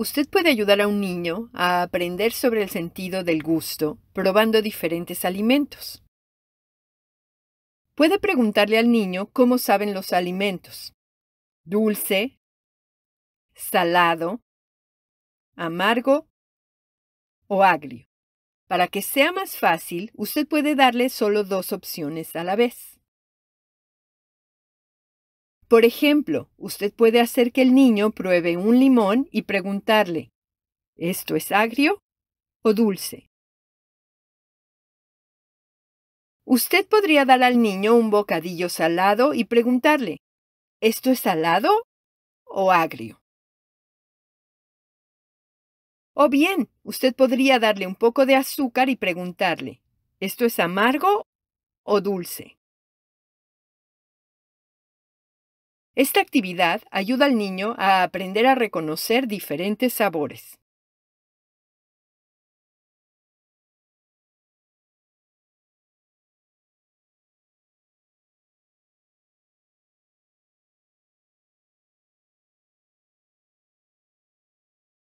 Usted puede ayudar a un niño a aprender sobre el sentido del gusto probando diferentes alimentos. Puede preguntarle al niño cómo saben los alimentos. Dulce, salado, amargo o agrio. Para que sea más fácil, usted puede darle solo dos opciones a la vez. Por ejemplo, usted puede hacer que el niño pruebe un limón y preguntarle, ¿esto es agrio o dulce? Usted podría dar al niño un bocadillo salado y preguntarle, ¿esto es salado o agrio? O bien, usted podría darle un poco de azúcar y preguntarle, ¿esto es amargo o dulce? Esta actividad ayuda al niño a aprender a reconocer diferentes sabores.